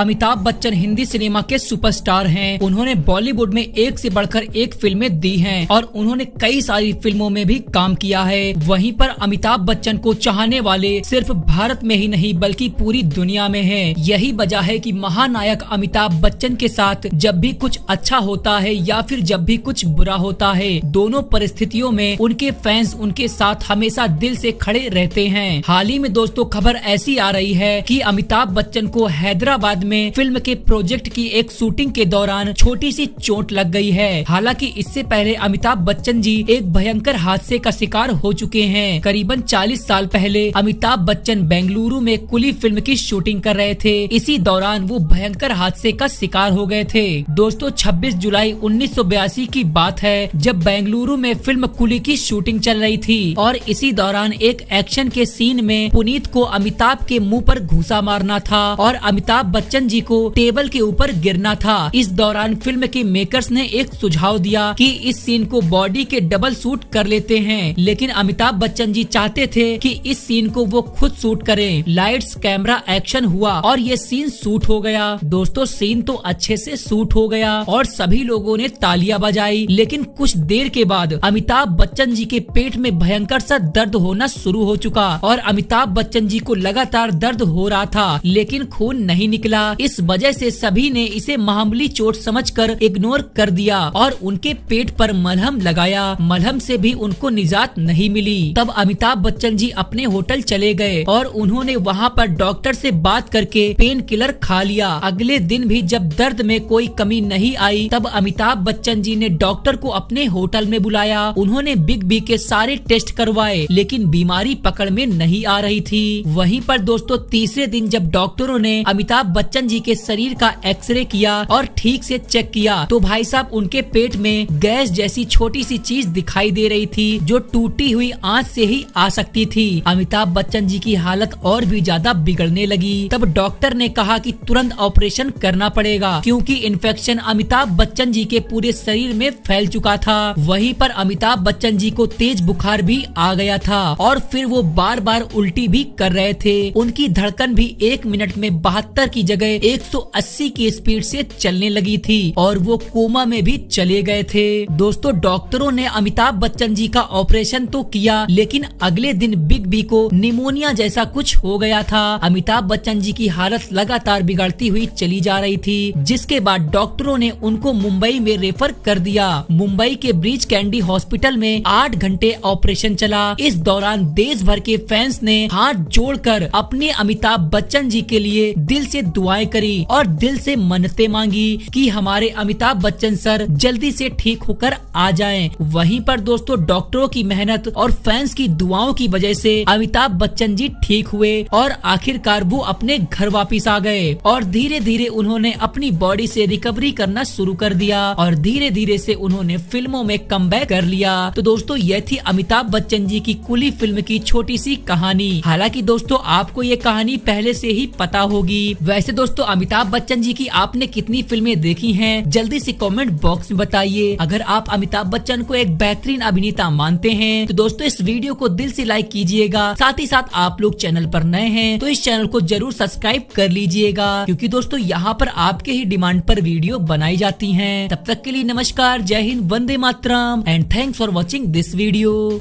Amitabh Bachchan Hindi cinema के superstar हैं उन्होंने बॉलीवुड में एक से बढ़कर एक फिल्में दी हैं और उन्होंने कई सारी फिल्मों में भी काम किया है वहीं पर अमिताभ बच्चन को चाहने वाले सिर्फ भारत में ही नहीं बल्कि पूरी दुनिया में है यही वजह है की महानायक अमिताभ बच्चन के साथ जब भी कुछ अच्छा होता है या फिर जब भी कुछ बुरा होता है दोनों परिस्थितियों में उनके फैंस उनके साथ हमेशा दिल से खड़े रहते हैं हाल ही में दोस्तों खबर ऐसी आ रही है कि अमिताभ बच्चन को हैदराबाद में फिल्म के प्रोजेक्ट की एक शूटिंग के दौरान छोटी सी चोट लग गई है हालांकि इससे पहले अमिताभ बच्चन जी एक भयंकर हादसे का शिकार हो चुके हैं करीबन 40 साल पहले अमिताभ बच्चन बेंगलुरु में कुली फिल्म की शूटिंग कर रहे थे इसी दौरान वो भयंकर हादसे का शिकार हो गए थे दोस्तों छब्बीस जुलाई उन्नीस की बात है जब बेंगलुरु में फिल्म कुली की शूटिंग चल रही थी और इसी दौरान एक एक्शन के सीन में पुनीत को अमिताभ के मुंह पर घूसा मारना था और अमिताभ बच्चन बच्चन जी को टेबल के ऊपर गिरना था इस दौरान फिल्म के मेकर्स ने एक सुझाव दिया कि इस सीन को बॉडी के डबल सूट कर लेते हैं लेकिन अमिताभ बच्चन जी चाहते थे कि इस सीन को वो खुद सूट करें लाइट्स कैमरा एक्शन हुआ और ये सीन सूट हो गया दोस्तों सीन तो अच्छे से सूट हो गया और सभी लोगों ने तालियां बजाई लेकिन कुछ देर के बाद अमिताभ बच्चन जी के पेट में भयंकर सा दर्द होना शुरू हो चुका और अमिताभ बच्चन जी को लगातार दर्द हो रहा था लेकिन खून नहीं निकला गया इस वजह से सभी ने इसे मामूली चोट समझकर इग्नोर कर दिया और उनके पेट पर मलहम लगाया मलहम से भी उनको निजात नहीं मिली तब अमिताभ बच्चन जी अपने होटल चले गए और उन्होंने वहाँ पर डॉक्टर से बात करके पेन किलर खा लिया अगले दिन भी जब दर्द में कोई कमी नहीं आई तब अमिताभ बच्चन जी ने डॉक्टर को अपने होटल में बुलाया उन्होंने बिग बी के सारे टेस्ट करवाए लेकिन बीमारी पकड़ में नहीं आ रही थी वहीं पर दोस्तों तीसरे दिन जब डॉक्टरों ने अमिताभ बच्चन बच्चन जी के शरीर का एक्सरे किया और ठीक से चेक किया तो भाई साहब उनके पेट में गैस जैसी छोटी सी चीज दिखाई दे रही थी जो टूटी हुई आँच से ही आ सकती थी अमिताभ बच्चन जी की हालत और भी ज्यादा बिगड़ने लगी तब डॉक्टर ने कहा कि तुरंत ऑपरेशन करना पड़ेगा क्योंकि इन्फेक्शन अमिताभ बच्चन जी के पूरे शरीर में फैल चुका था वहीं पर अमिताभ बच्चन जी को तेज बुखार भी आ गया था और फिर वो बार बार उल्टी भी कर रहे थे उनकी धड़कन भी एक मिनट में बहत्तर की जगह गए 180 की स्पीड से चलने लगी थी और वो कोमा में भी चले गए थे दोस्तों डॉक्टरों ने अमिताभ बच्चन जी का ऑपरेशन तो किया लेकिन अगले दिन बिग बी को निमोनिया जैसा कुछ हो गया था अमिताभ बच्चन जी की हालत लगातार बिगड़ती हुई चली जा रही थी जिसके बाद डॉक्टरों ने उनको मुंबई में रेफर कर दिया मुंबई के ब्रिज कैंडी हॉस्पिटल में आठ घंटे ऑपरेशन चला इस दौरान देश भर के फैंस ने हाथ जोड़कर अपने अमिताभ बच्चन जी के लिए दिल से दुआ दुआएं करी और दिल से मन्नतें मांगी कि हमारे अमिताभ बच्चन सर जल्दी से ठीक होकर आ जाएं। वहीं पर दोस्तों डॉक्टरों की मेहनत और फैंस की दुआओं की वजह से अमिताभ बच्चन जी ठीक हुए और आखिरकार वो अपने घर वापिस आ गए और धीरे धीरे उन्होंने अपनी बॉडी ऐसी रिकवरी करना शुरू कर दिया और धीरे धीरे ऐसी उन्होंने फिल्मों में कम कर लिया तो दोस्तों ये थी अमिताभ बच्चन जी की कुली फिल्म की छोटी सी कहानी हालांकि दोस्तों आपको ये कहानी पहले से ही पता होगी वैसे दोस्तों अमिताभ बच्चन जी की आपने कितनी फिल्में देखी है जल्दी ऐसी कॉमेंट बॉक्स में बताइए अगर आप अमिताभ बच्चन को एक बेहतरीन अभिनेता मानते हैं तो दोस्तों इस वीडियो को दिल ऐसी लाइक कीजिएगा साथ ही साथ आप लोग चैनल पर नए हैं तो इस चैनल को जरूर सब्सक्राइब कर लीजिएगा क्योंकि दोस्तों यहाँ पर आपके ही डिमांड पर वीडियो बनाई जाती है तब तक के लिए नमस्कार जय हिंद वंदे मातरम and thanks for watching this video